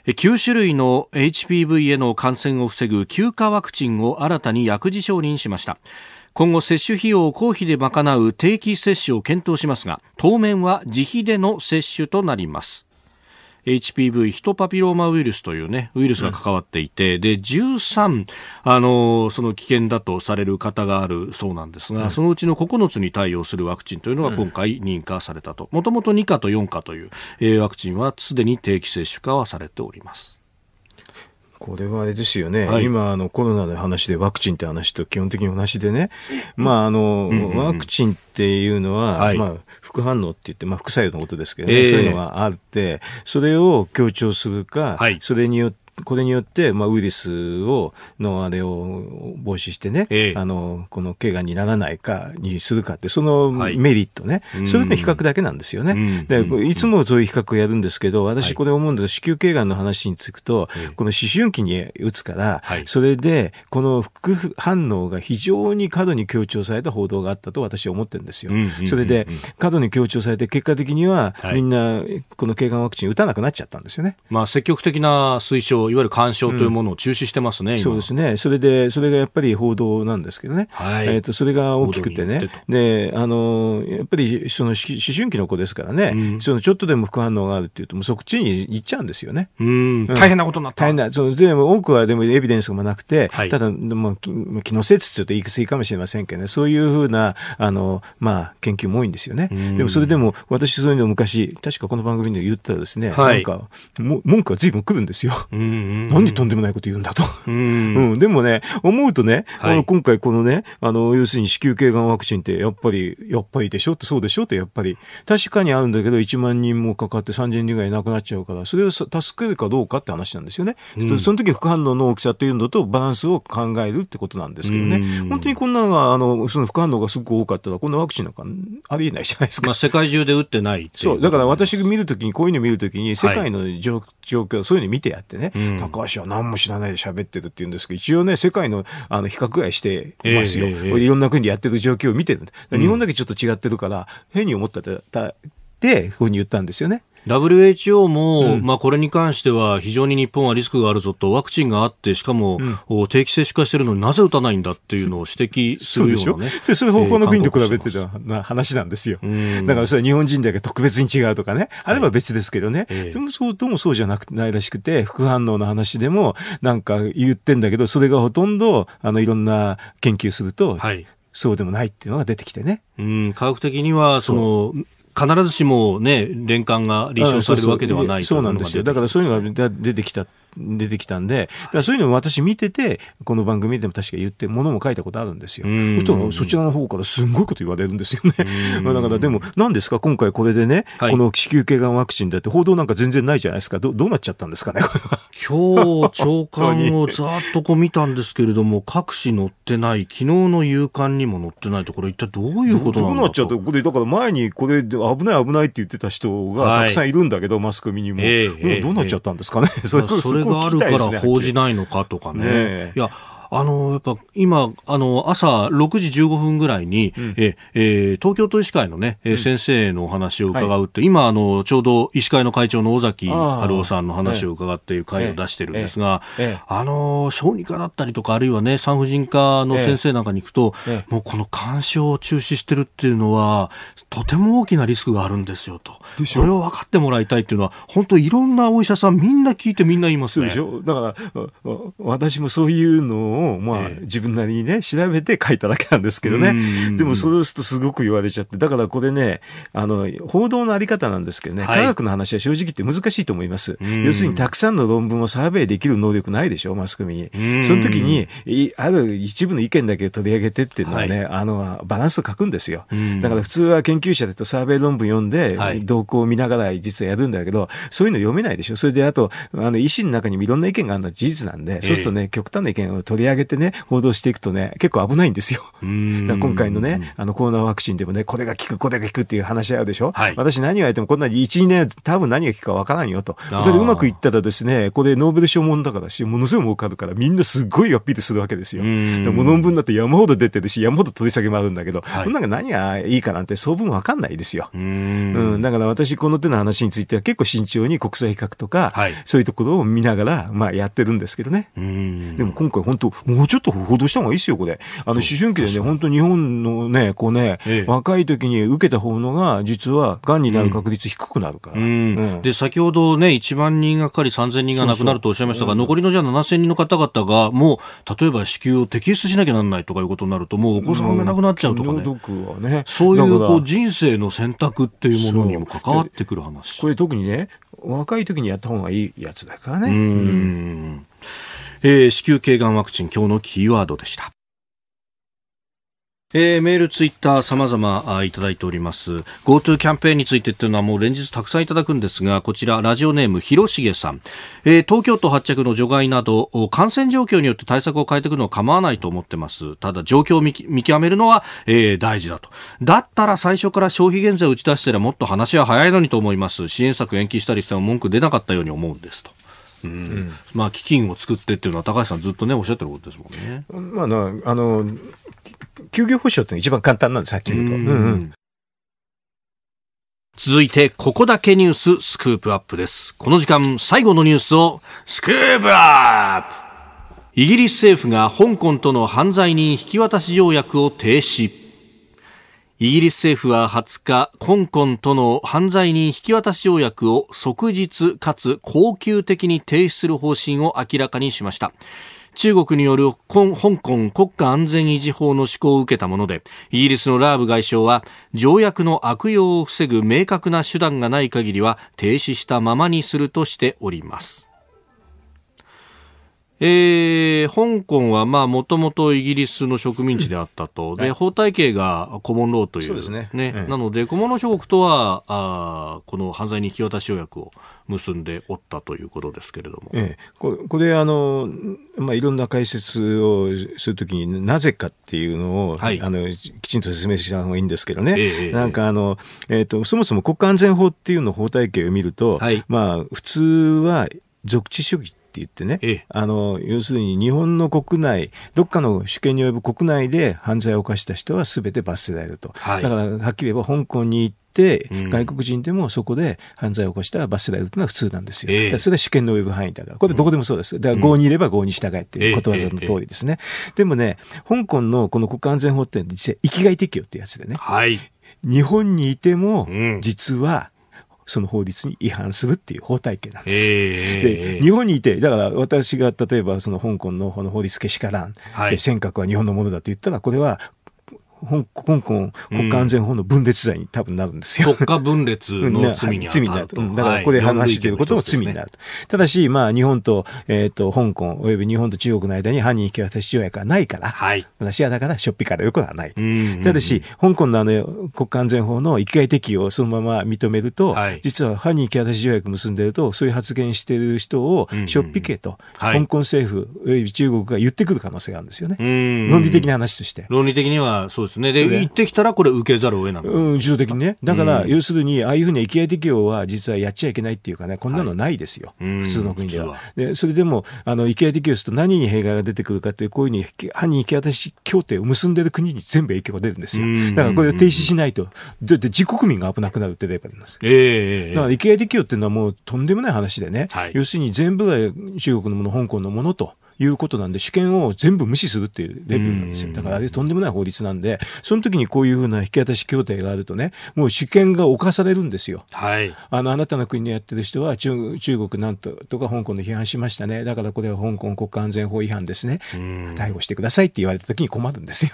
9種類の HPV への感染を防ぐ休暇ワクチンを新たに薬事承認しました今後接種費用を公費で賄う定期接種を検討しますが当面は自費での接種となります HPV ヒトパピローマウイルスというねウイルスが関わっていて、うん、で13あのその危険だとされる方があるそうなんですが、うん、そのうちの9つに対応するワクチンというのが今回認可されたともともと2価と4価という、えー、ワクチンはすでに定期接種化はされております。これはあれですよね。はい、今、あの、コロナの話でワクチンって話と基本的に同じでね。まあ、あの、うんうんうん、ワクチンっていうのは、はい、まあ、副反応って言って、まあ、副作用のことですけどね、えー、そういうのがあって、それを強調するか、はい、それによってこれによって、まあ、ウイルスを、のあれを防止してね、ええ、あの、この怪我にならないかにするかって、そのメリットね、はい、それの比較だけなんですよね。で、いつもそういう比較をやるんですけど、私これ思うんです、はい、子宮頸がんの話につくと、この思春期に打つから、はい、それで、この副反応が非常に過度に強調された報道があったと私は思ってるんですよ。それで、過度に強調されて、結果的には、みんな、この頸がんワクチン打たなくなっちゃったんですよね。まあ、積極的な推奨いわゆる干渉というものを中止してますね、うん、そうですね、それで、それがやっぱり報道なんですけどね、はい、えーと、それが大きくてね、てであのやっぱりその思春期の子ですからね、うん、そのちょっとでも副反応があるっていうと、もうそっちに行っちゃうんですよね。うん大変なことになった。大変な、そうでも多くはでもエビデンスがなくて、はい、ただ、も気のせいつっと言い過ぎかもしれませんけどね、そういうふうなあの、まあ、研究も多いんですよね。でもそれでも私、そういうの昔、確かこの番組で言ったらですね、はい、なんか、文句は随分来るんですよ。うんんなんでとんでもないこと言うんだと。うん、うん、でもね、思うとね、はい、あの今回このね、あの、要するに子宮頸がんワクチンって、やっぱり、やっぱりでしょって、そうでしょって、やっぱり。確かにあるんだけど、1万人もかかって3000人ぐらい亡くなっちゃうから、それを助けるかどうかって話なんですよね。うん、その時副反応の大きさというのと、バランスを考えるってことなんですけどね。うん、本当にこんなのが、あの、その副反応がすごく多かったら、こんなワクチンなんかありえないじゃないですか。まあ、世界中で打ってないそう。だから私見るときに、こういうの見るときに、世界の状況、はい、そういうの見てやってね、高橋は何も知らないで喋ってるって言うんですけど、一応ね、世界のあの比較外してますよ、いろんな国でやってる状況を見てる日本だけちょっと違ってるから、変に思ったたってこうに言ったんですよね。WHO も、うん、まあ、これに関しては非常に日本はリスクがあるぞとワクチンがあってしかも、うん、定期接種化してるのになぜ打たないんだっていうのを指摘するような、ね、そうでしょそういう方向の国と比べてた話なんですよ、えー、だからそれは日本人だけ特別に違うとかねあれば別ですけどね、はい、でもそうもそうじゃなくないらしくて副反応の話でもなんか言ってんだけどそれがほとんどあのいろんな研究すると、はい、そうでもないっていうのが出てきてね。うん、科学的には、その、必ずしもね、連関が立証されるわけではないそうなんですよ。だからそういうのが出てきた出てきたんで、そういうのを私見てて、この番組でも確か言って、ものも書いたことあるんですよ。そそちらの方からすごいこと言われるんですよね。まあだからでも、何ですか、今回これでね、はい、この子宮頸がんワクチンだって報道なんか全然ないじゃないですか。どどうなっちゃったんですかね、今日、朝刊をざっとこう見たんですけれども、各紙載ってない、昨日の夕刊にも載ってないと、これ一体どういうことなんだどうなっちゃったこれ、だから前にこれ危ない危ないって言ってた人がたくさんいるんだけど、はい、マスコミにも。えー、どうなっちゃったんですかね。えー、それれがあるから報じないのかとかね。ねいやあのやっぱ今あの朝6時15分ぐらいに、うん、ええー、東京都医師会のね、うん、先生のお話を伺うって、はい、今あのちょうど医師会の会長の尾崎春夫さんの話を伺っている会を出してるんですが、ええええ、あの小児科だったりとかあるいはね産婦人科の先生なんかに行くと、もうこの干渉を中止してるっていうのはとても大きなリスクがあるんですよと。それを分かってもらいたいっていうのは本当いろんなお医者さんみんな聞いてみんな言いますね。でしょだから私もそういうのをを、まあ、自分なりにね、調べて書いただけなんですけどね。でも、そうするとすごく言われちゃって、だからこれね、あの、報道のあり方なんですけどね、はい、科学の話は正直言って難しいと思います。要するに、たくさんの論文をサーベイできる能力ないでしょ、マスコミに。その時に、ある一部の意見だけ取り上げてっていうのはね、はい、あの、バランスを書くんですよ。だから、普通は研究者だとサーベイ論文読んで、動向を見ながら実はやるんだけど、そういうの読めないでしょ。それで、あと、あの、医師の中にもいろんな意見があるのは事実なんで、そうするとね、極端な意見を取り上げ上げてね、報道していくとね、結構危ないんですよ。今回のね、あのコロナワクチンでもね、これが効く、これが効くっていう話し合うでしょ。はい、私何をやってもこんなに1、2年、多分何が効くかわからんよと。でうまくいったらですね、これノーベル賞もんだからし、ものすごい儲かるから、みんなすごいアピールするわけですよ。でも論文だって山ほど出てるし、山ほど取り下げもあるんだけど、はい、なんか何がいいかなんてそう分わかんないですよ。うんうんだから私、この手の話については結構慎重に国際比較とか、はい、そういうところを見ながら、まあやってるんですけどね。でも今回本当、もうちょっと報道した方がいいですよ、これ。あの、思春期でね、本当日本のね、こうね、ええ、若い時に受けた方のが、実は、癌になる確率低くなるから。うんうんで、先ほどね、1万人がかかり3000人が亡くなるとおっしゃいましたが、そうそう残りのじゃあ7000人の方々が、もう、例えば子宮を摘出しなきゃなんないとかいうことになると、もうお子さんが亡くなっちゃうとかね。ねそういう、こう、人生の選択っていうものにも関わってくる話。これ特にね、若い時にやった方がいいやつだからね。うんえー、子宮頸がんワクチン今日のキーワードでした。えー、メール、ツイッター、様々いただいております。GoTo キャンペーンについてというのはもう連日たくさんいただくんですが、こちら、ラジオネーム、広重さん、えー、東京都発着の除外など、感染状況によって対策を変えていくのは構わないと思ってます。ただ、状況を見極めるのは、えー、大事だと。だったら最初から消費減税を打ち出してらもっと話は早いのにと思います。支援策延期したりしても文句出なかったように思うんですと。うんうん、まあ、基金を作ってっていうのは、高橋さんずっとね、おっしゃってることですもんね。まあ、あの、休業保障って一番簡単なんです、さっき言うと。うんうん続いて、ここだけニューススクープアップです。この時間、最後のニュースをスクープアップイギリス政府が香港との犯罪人引き渡し条約を停止。イギリス政府は20日、香港との犯罪人引き渡し条約を即日かつ恒久的に停止する方針を明らかにしました。中国による香港国家安全維持法の施行を受けたものでイギリスのラーブ外相は条約の悪用を防ぐ明確な手段がない限りは停止したままにするとしておりますえー、香港はもともとイギリスの植民地であったと、で法体系がコモンローという、うね、ね、なので、コモンロー諸国とはあこの犯罪に引き渡し条約を結んでおったということですけれども、ええ、ここれあの、まあ、いろんな解説をするときになぜかっていうのを、はい、あのきちんと説明した方がいいんですけどね、ええ、なんかあの、えーと、そもそも国家安全法っていうの法体系を見ると、はい、まあ、普通は属地主義言ってね、ええ、あの要するに日本の国内、どっかの主権に及ぶ国内で犯罪を犯した人は全て罰せられると、はい、だからはっきり言えば香港に行って、うん、外国人でもそこで犯罪を犯したら罰せられるというのは普通なんですよ、え、それは主権の及ぶ範囲だから、これ、どこでもそうです、だから合にいれば合に従えっていうことわざの通りですね、でもね、香港のこの国家安全法って、実は生きがい適用ってやつでね。はい日本にいても、実はその法律に違反するっていう法体系なんです。えー、で日本にいてだから私が例えばその香港のの法律けしからん、はい、尖閣は日本のものだと言ったらこれは香港国家安全法の分裂罪に多分なるんですよ。国家分裂の罪になると。だからここで話していることも罪になると。ただし、まあ、日本と、えっ、ー、と、香港、及び日本と中国の間に犯人引き渡し条約はないから、はい、私はだから、しょっぴからよくはない。ただし、香港のあの、国家安全法の一概適用をそのまま認めると、はい、実は犯人引き渡し条約結んでると、そういう発言してる人を、しょっぴけと、香港政府、及び中国が言ってくる可能性があるんですよね。論理的な話として。論理的には、そうですですね。で、行ってきたらこれ受けざるを得ない。うん、自動的にね。だから、要するに、ああいうふうに液合適用は実はやっちゃいけないっていうかね、こんなのないですよ。普通の国では。で、それでも、あの、液合適用すると何に弊害が出てくるかって、こういうふうに、犯人行き渡し協定を結んでる国に全部影響が出るんですよ。だからこれを停止しないと。だって自国民が危なくなるって例があります。ええだから、液合適用っていうのはもうとんでもない話でね。はい、要するに全部が中国のもの、香港のものと。いうことなんで、主権を全部無視するっていうレベルなんですよ。だからあれとんでもない法律なんで、その時にこういうふうな引き渡し協定があるとね、もう主権が侵されるんですよ。はい。あの、あなたの国でやってる人は中中国なんととか香港で批判しましたね。だからこれは香港国家安全法違反ですね。逮捕してくださいって言われた時に困るんですよ。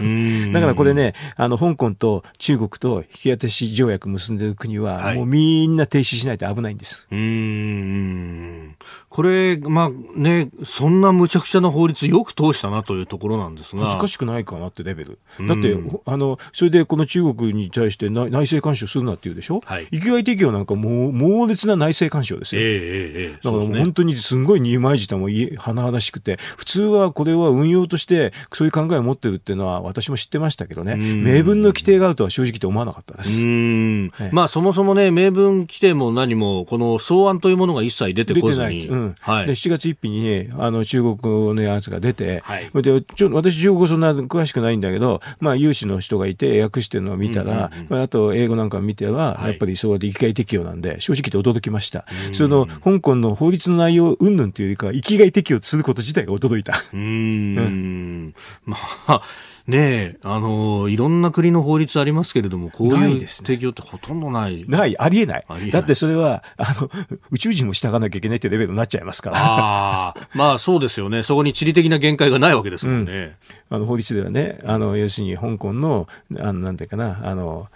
だからこれね、あの、香港と中国と引き渡し条約結んでる国は、もうみんな停止しないと危ないんです。うん。これ、まあね、そんな無茶苦茶の法律よく通したなというところなんですがかしくないかなってレベルだって、うん、あのそれでこの中国に対して内政干渉するなっていうでしょ、はい、域外適用なんかもう猛烈な内政干渉ですよ、えーえー、だから本当にすごい二枚舌も華々しくて普通はこれは運用としてそういう考えを持ってるっていうのは私も知ってましたけどね、うん、明文の規定があるとは正直と思わなかったです、うんはい、まあ、そもそもね明文規定も何もこの草案というものが一切出てこずに出てない、うんはい、で7月1日に、ね、あの中国のやつが出て、はい、でちょ私情報、そんな詳しくないんだけど、まあ、有志の人がいて訳してるのを見たら、うんうんうんまあ、あと英語なんか見ては、やっぱりそうで生きがい適用なんで正直言って驚きました、うん、その香港の法律の内容云々というよりか生きがい適用すること自体が驚いた。うんまあねえ、あのー、いろんな国の法律ありますけれども、こういう適用ってほとんどない。ないね、ない、ありえない。だってそれは、あの、宇宙人も従わなきゃいけないってレベルになっちゃいますから。ああ、まあそうですよね。そこに地理的な限界がないわけですもんね。うん、あの、法律ではね、あの、要するに香港の、あの、なんていうかな、あの、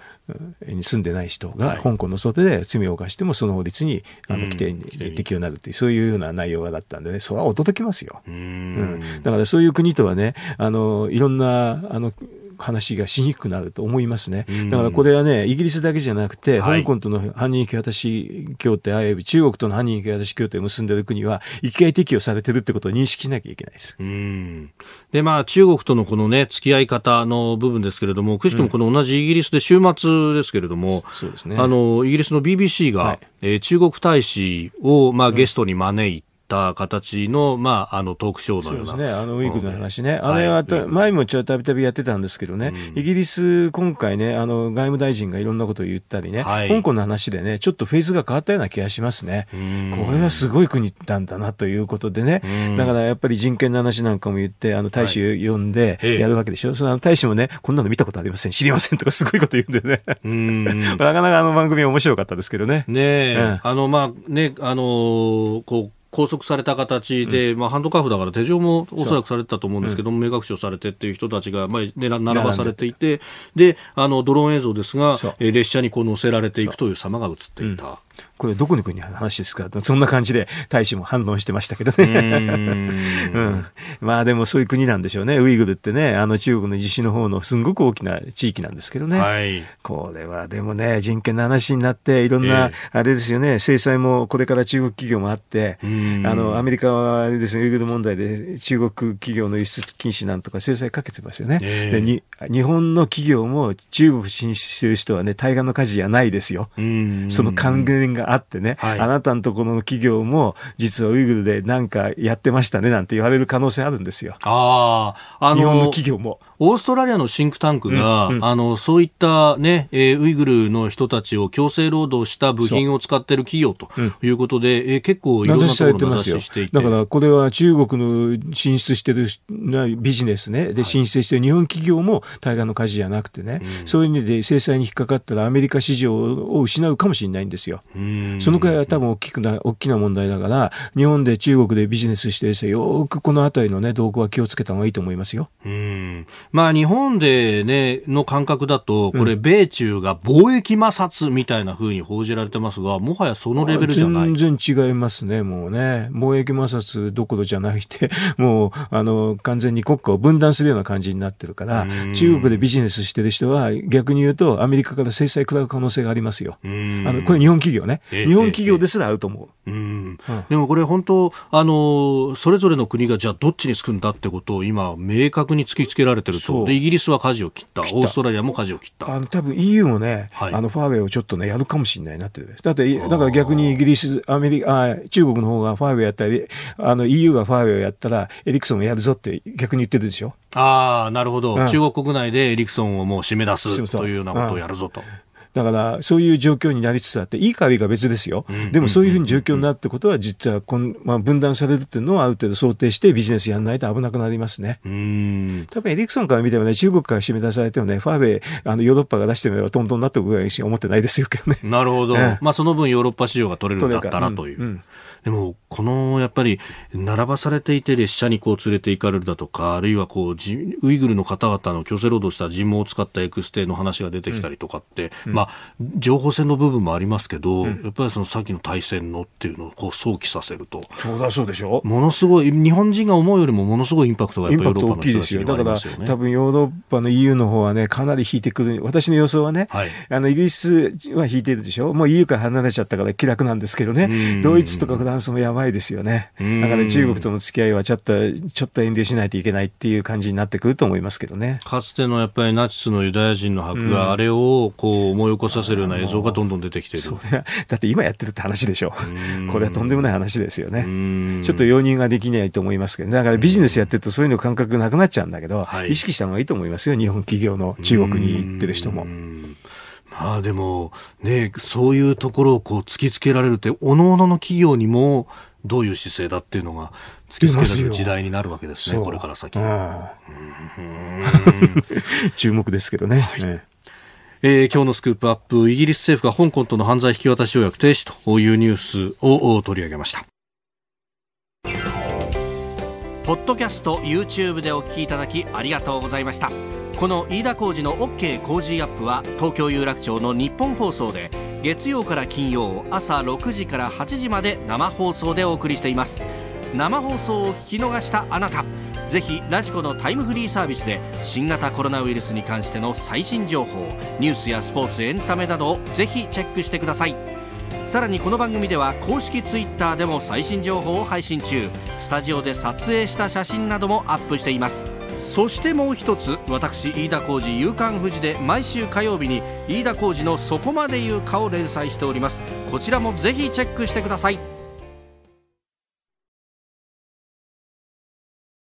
に住んでない人が香港の外で罪を犯してもその法律にあの規定に適用になるっていうそういうような内容だったんでねそれは驚きますよ、うん、だからそういう国とはねあのいろんなあの話がしにくくなると思いますね。だからこれはね、イギリスだけじゃなくて、香港との犯人引き渡し協定、はい、中国との犯人引き渡し協定を結んでる国は、一回適用されてるってことを認識しなきゃいけないです。で、まあ、中国とのこのね、付き合い方の部分ですけれども、くしくもこの同じイギリスで週末ですけれども、うん、そうですね。あの、イギリスの BBC が、はい、えー、中国大使を、まあ、ゲストに招いて、うんった形の、まあ、あのトークショーのような。そうですね、あのウィークの話ね。あれは、前もちょたびたびやってたんですけどね、イギリス、今回ね、あの外務大臣がいろんなことを言ったりね、はい、香港の話でね、ちょっとフェーズが変わったような気がしますね。これはすごい国なんだなということでね、だからやっぱり人権の話なんかも言って、あの大使呼んでやるわけでしょ。その大使もね、こんなの見たことありません、知りませんとか、すごいこと言うんでね。なかなかあの番組面白かったですけどね。ねえ、あの、まあ、ね、あのこう、拘束された形で、うん、まあ、ハンドカフだから手錠もおそらくされてたと思うんですけど目隠しをされてっていう人たちが、まあ、並ばされていてであのドローン映像ですが列車にこう乗せられていくという様が映っていた。これどこの国の話ですかそんな感じで大使も反論してましたけどね うん。まあでもそういう国なんでしょうね。ウイグルってね、あの中国の自治の方のすんごく大きな地域なんですけどね。はい、これはでもね、人権の話になって、いろんな、あれですよね、えー、制裁もこれから中国企業もあって、あの、アメリカはあれですね、ウイグル問題で中国企業の輸出禁止なんとか制裁かけてますよね。えー、で日本の企業も中国進出してる人はね、対岸の火事じゃないですよ。その還元があってね、はい、あなたのところの企業も実はウイグルでなんかやってましたねなんて言われる可能性あるんですよ。ああの日本の企業も。オーストラリアのシンクタンクが、うんうん、あのそういったね、えー、ウイグルの人たちを強制労働した部品を使ってる企業ということで、うん、えー、結構いろんなところを指していてだからこれは中国の進出してるビジネスね、で進出してる日本企業も対岸の火事じゃなくてね、そういう意味で制裁に引っかかったらアメリカ市場を失うかもしれないんですよ。そのくらいは多分大きくな大きな問題だから、日本で中国でビジネスしてる人よくこの辺りのね動向は気をつけた方がいいと思いますよ。うんまあ、日本で、ね、の感覚だと、これ、米中が貿易摩擦みたいなふうに報じられてますが、もはやそのレベルじゃない全然違いますね、もうね、貿易摩擦どころじゃなくて、もうあの完全に国家を分断するような感じになってるから、中国でビジネスしてる人は、逆に言うと、アメリカから制裁食らう可能性がありますよ、あのこれ、日本企業ね、日本企業ですらあると思う。うん、でもこれ、本当あの、それぞれの国がじゃあ、どっちにつくんだってことを今、明確に突きつけられてるるとでイギリスは舵を切ったオーストラリアも舵を切ったあの多分 EU もね、はい、あのファーウェイをちょっとねやるかもしれないなってだってだから逆にイギリスアメリカ中国の方がファーウェイやったりあの EU がファーウェイをやったらエリクソンをやるぞって逆に言ってるでしょああなるほど、うん、中国国内でエリクソンをもう締め出すというようなことをやるぞと。そうそうだからそういう状況になりつつあって、いいか悪いか別ですよ、でもそういうふうに状況になるってことは、実はこん、まあ、分断されるっていうのをある程度想定して、ビジネスやらないと危なくなりますね。多分エリクソンから見てもね、中国から締め出されてもね、ファーウェイ、あのヨーロッパが出してみれば、どんどんなってくぐらいし思ってないですよけどね。なるほど、ええ、まあ、その分、ヨーロッパ市場が取れるんだったらという。でも、このやっぱり、並ばされていて列車にこう連れて行かれるだとか、あるいはこうウイグルの方々の強制労働した尋問を使ったエクステの話が出てきたりとかって、うん、まあ、情報戦の部分もありますけど、うん、やっぱりそのさっきの対戦のっていうのをこう想起させると、そうだそうでしょものすごい、日本人が思うよりもものすごいインパクトがやっぱヨーロッパの人たちにはありますよね。だから多分ヨーロッパの EU の方はね、かなり引いてくる、私の予想はね、はい、あのイギリスは引いてるでしょ、もう EU から離れちゃったから気楽なんですけどね、ドイツとかランスもやばいですよね。だから中国との付き合いはちょっと、ちょっと遠慮しないといけないっていう感じになってくると思いますけどね。かつてのやっぱりナチスのユダヤ人の迫害、うん、あれをこう思い起こさせるような映像がどんどん出てきてる。そ だって今やってるって話でしょ。これはとんでもない話ですよね。ちょっと容認ができないと思いますけど、だからビジネスやってるとそういうの感覚なくなっちゃうんだけど、意識した方がいいと思いますよ。日本企業の中国に行ってる人も。まあでも、ね、そういうところをこう突きつけられるって、各々の企業にもどういう姿勢だっていうのが突きつけられる時代になるわけですね、これから先。注目ですけどね。はいねえー、今日のスクープアップ、イギリス政府が香港との犯罪引き渡し条約停止というニュースを取り上げました。ポッドキャスト、YouTube でお聞きいただきありがとうございました。この飯田浩二の OK 工事アップは東京有楽町の日本放送で月曜から金曜朝6時から8時まで生放送でお送りしています生放送を聞き逃したあなたぜひラジコのタイムフリーサービスで新型コロナウイルスに関しての最新情報ニュースやスポーツエンタメなどをぜひチェックしてくださいさらにこの番組では公式 Twitter でも最新情報を配信中スタジオで撮影した写真などもアップしていますそしてもう一つ私飯田浩司「夕刊富士で毎週火曜日に飯田浩司の「そこまで言うか」を連載しておりますこちらもぜひチェックしてください